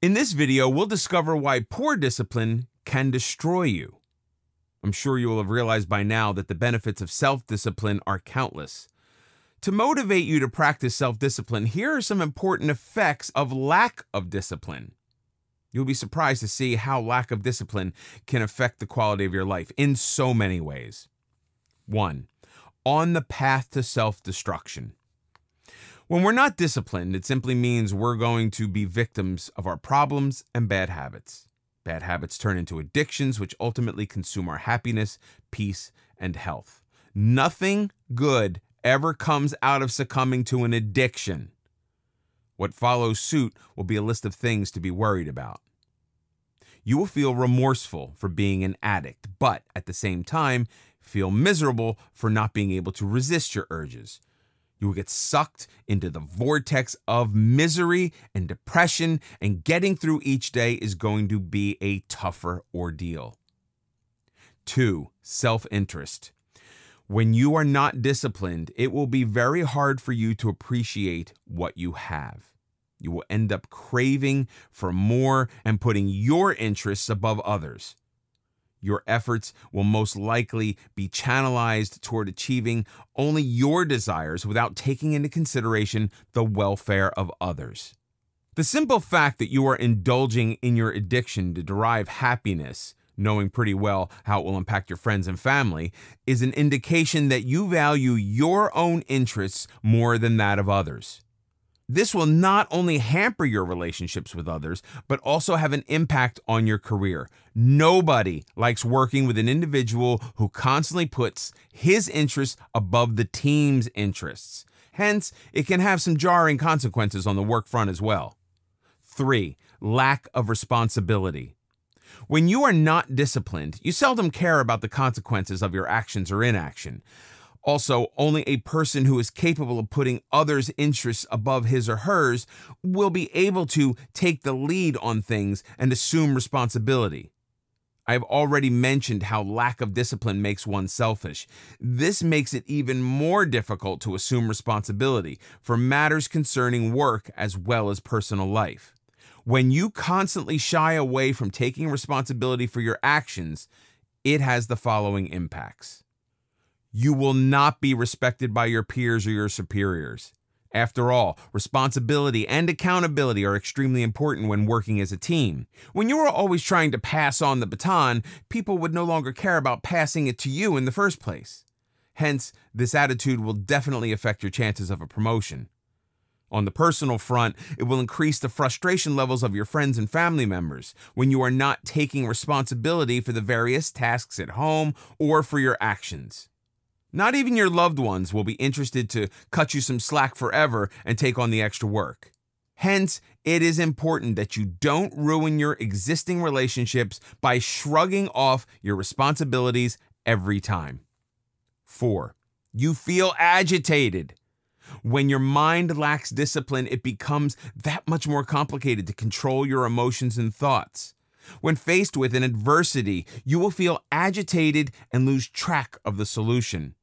In this video, we'll discover why poor discipline can destroy you. I'm sure you will have realized by now that the benefits of self-discipline are countless. To motivate you to practice self-discipline, here are some important effects of lack of discipline. You'll be surprised to see how lack of discipline can affect the quality of your life in so many ways. One, on the path to self destruction. When we're not disciplined, it simply means we're going to be victims of our problems and bad habits. Bad habits turn into addictions, which ultimately consume our happiness, peace, and health. Nothing good ever comes out of succumbing to an addiction. What follows suit will be a list of things to be worried about. You will feel remorseful for being an addict, but at the same time, feel miserable for not being able to resist your urges. You will get sucked into the vortex of misery and depression, and getting through each day is going to be a tougher ordeal. Two, self interest. When you are not disciplined, it will be very hard for you to appreciate what you have. You will end up craving for more and putting your interests above others. Your efforts will most likely be channelized toward achieving only your desires without taking into consideration the welfare of others. The simple fact that you are indulging in your addiction to derive happiness, knowing pretty well how it will impact your friends and family, is an indication that you value your own interests more than that of others. This will not only hamper your relationships with others, but also have an impact on your career. Nobody likes working with an individual who constantly puts his interests above the team's interests. Hence, it can have some jarring consequences on the work front as well. Three, lack of responsibility. When you are not disciplined, you seldom care about the consequences of your actions or inaction. Also, only a person who is capable of putting others' interests above his or hers will be able to take the lead on things and assume responsibility. I have already mentioned how lack of discipline makes one selfish. This makes it even more difficult to assume responsibility for matters concerning work as well as personal life. When you constantly shy away from taking responsibility for your actions, it has the following impacts you will not be respected by your peers or your superiors. After all, responsibility and accountability are extremely important when working as a team. When you are always trying to pass on the baton, people would no longer care about passing it to you in the first place. Hence, this attitude will definitely affect your chances of a promotion. On the personal front, it will increase the frustration levels of your friends and family members when you are not taking responsibility for the various tasks at home or for your actions. Not even your loved ones will be interested to cut you some slack forever and take on the extra work. Hence, it is important that you don't ruin your existing relationships by shrugging off your responsibilities every time. 4. You feel agitated. When your mind lacks discipline, it becomes that much more complicated to control your emotions and thoughts. When faced with an adversity, you will feel agitated and lose track of the solution.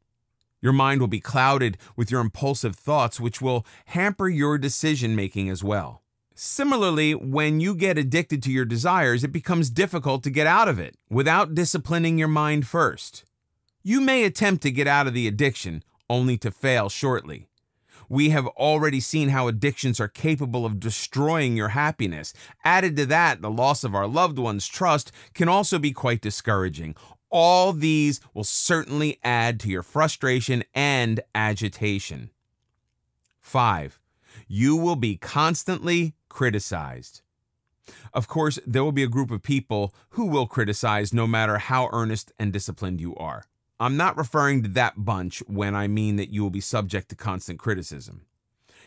Your mind will be clouded with your impulsive thoughts, which will hamper your decision making as well. Similarly, when you get addicted to your desires, it becomes difficult to get out of it without disciplining your mind first. You may attempt to get out of the addiction, only to fail shortly. We have already seen how addictions are capable of destroying your happiness. Added to that, the loss of our loved ones' trust can also be quite discouraging, all these will certainly add to your frustration and agitation. 5. You will be constantly criticized. Of course, there will be a group of people who will criticize no matter how earnest and disciplined you are. I'm not referring to that bunch when I mean that you will be subject to constant criticism.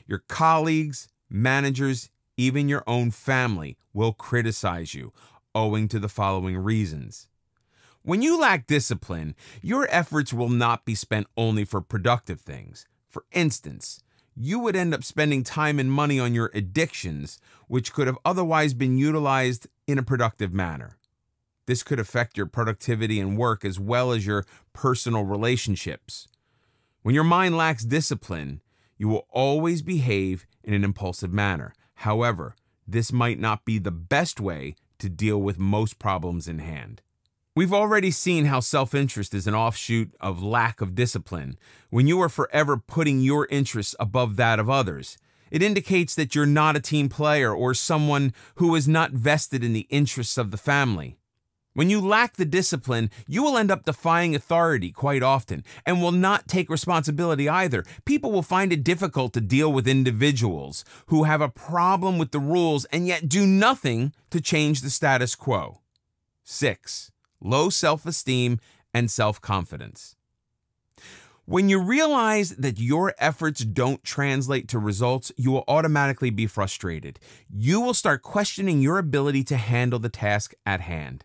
Your colleagues, managers, even your own family will criticize you owing to the following reasons. When you lack discipline, your efforts will not be spent only for productive things. For instance, you would end up spending time and money on your addictions, which could have otherwise been utilized in a productive manner. This could affect your productivity and work as well as your personal relationships. When your mind lacks discipline, you will always behave in an impulsive manner. However, this might not be the best way to deal with most problems in hand. We've already seen how self interest is an offshoot of lack of discipline. When you are forever putting your interests above that of others, it indicates that you're not a team player or someone who is not vested in the interests of the family. When you lack the discipline, you will end up defying authority quite often and will not take responsibility either. People will find it difficult to deal with individuals who have a problem with the rules and yet do nothing to change the status quo. 6 low self-esteem, and self-confidence. When you realize that your efforts don't translate to results, you will automatically be frustrated. You will start questioning your ability to handle the task at hand.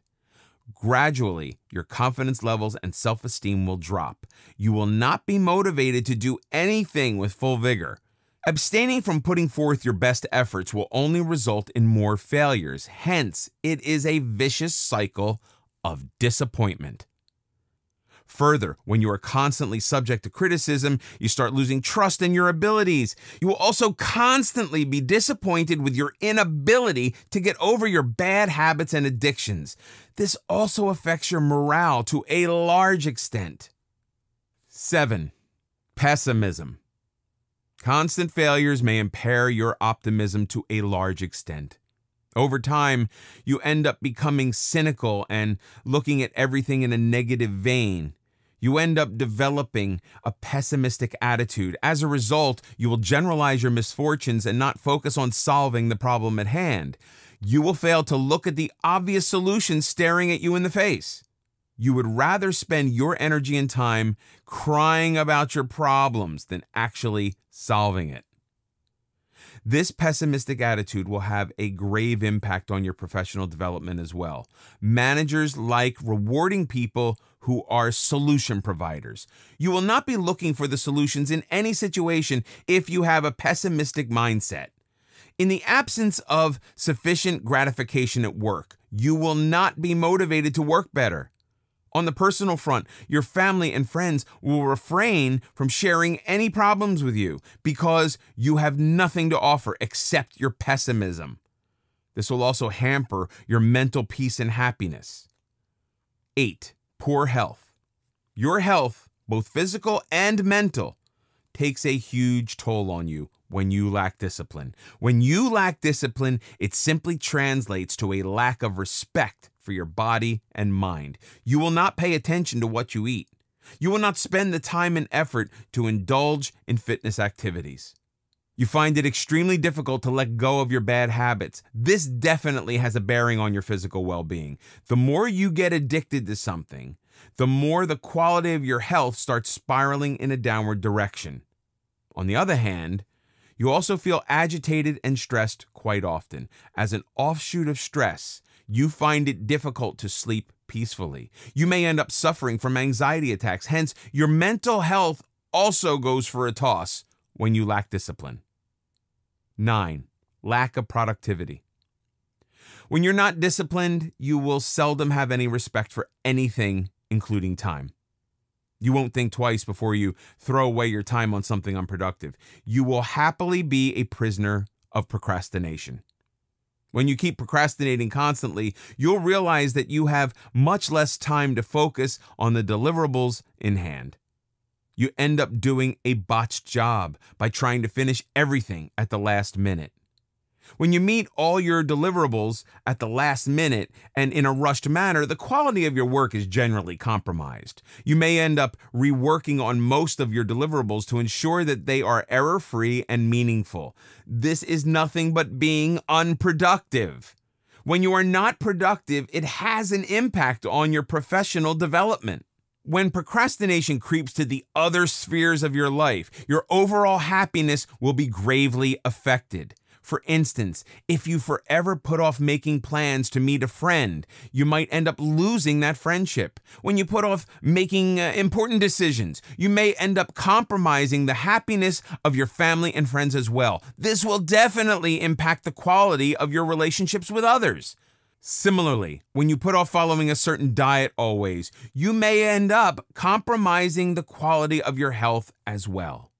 Gradually, your confidence levels and self esteem will drop. You will not be motivated to do anything with full vigor. Abstaining from putting forth your best efforts will only result in more failures. Hence, it is a vicious cycle of disappointment. Further, when you are constantly subject to criticism, you start losing trust in your abilities. You will also constantly be disappointed with your inability to get over your bad habits and addictions. This also affects your morale to a large extent. 7. Pessimism. Constant failures may impair your optimism to a large extent. Over time, you end up becoming cynical and looking at everything in a negative vein. You end up developing a pessimistic attitude. As a result, you will generalize your misfortunes and not focus on solving the problem at hand. You will fail to look at the obvious solution staring at you in the face. You would rather spend your energy and time crying about your problems than actually solving it. This pessimistic attitude will have a grave impact on your professional development as well. Managers like rewarding people who are solution providers. You will not be looking for the solutions in any situation if you have a pessimistic mindset. In the absence of sufficient gratification at work, you will not be motivated to work better. On the personal front, your family and friends will refrain from sharing any problems with you because you have nothing to offer except your pessimism. This will also hamper your mental peace and happiness. 8. Poor health. Your health, both physical and mental, takes a huge toll on you when you lack discipline. When you lack discipline, it simply translates to a lack of respect for your body and mind. You will not pay attention to what you eat. You will not spend the time and effort to indulge in fitness activities. You find it extremely difficult to let go of your bad habits. This definitely has a bearing on your physical well being. The more you get addicted to something, the more the quality of your health starts spiraling in a downward direction. On the other hand, you also feel agitated and stressed quite often. As an offshoot of stress, you find it difficult to sleep peacefully. You may end up suffering from anxiety attacks. Hence, your mental health also goes for a toss when you lack discipline. 9. Lack of productivity. When you're not disciplined, you will seldom have any respect for anything, including time. You won't think twice before you throw away your time on something unproductive. You will happily be a prisoner of procrastination when you keep procrastinating constantly, you'll realize that you have much less time to focus on the deliverables in hand. You end up doing a botched job by trying to finish everything at the last minute. When you meet all your deliverables at the last minute and in a rushed manner, the quality of your work is generally compromised. You may end up reworking on most of your deliverables to ensure that they are error free and meaningful. This is nothing but being unproductive. When you are not productive, it has an impact on your professional development. When procrastination creeps to the other spheres of your life, your overall happiness will be gravely affected. For instance, if you forever put off making plans to meet a friend, you might end up losing that friendship. When you put off making uh, important decisions, you may end up compromising the happiness of your family and friends as well. This will definitely impact the quality of your relationships with others. Similarly, when you put off following a certain diet always, you may end up compromising the quality of your health as well.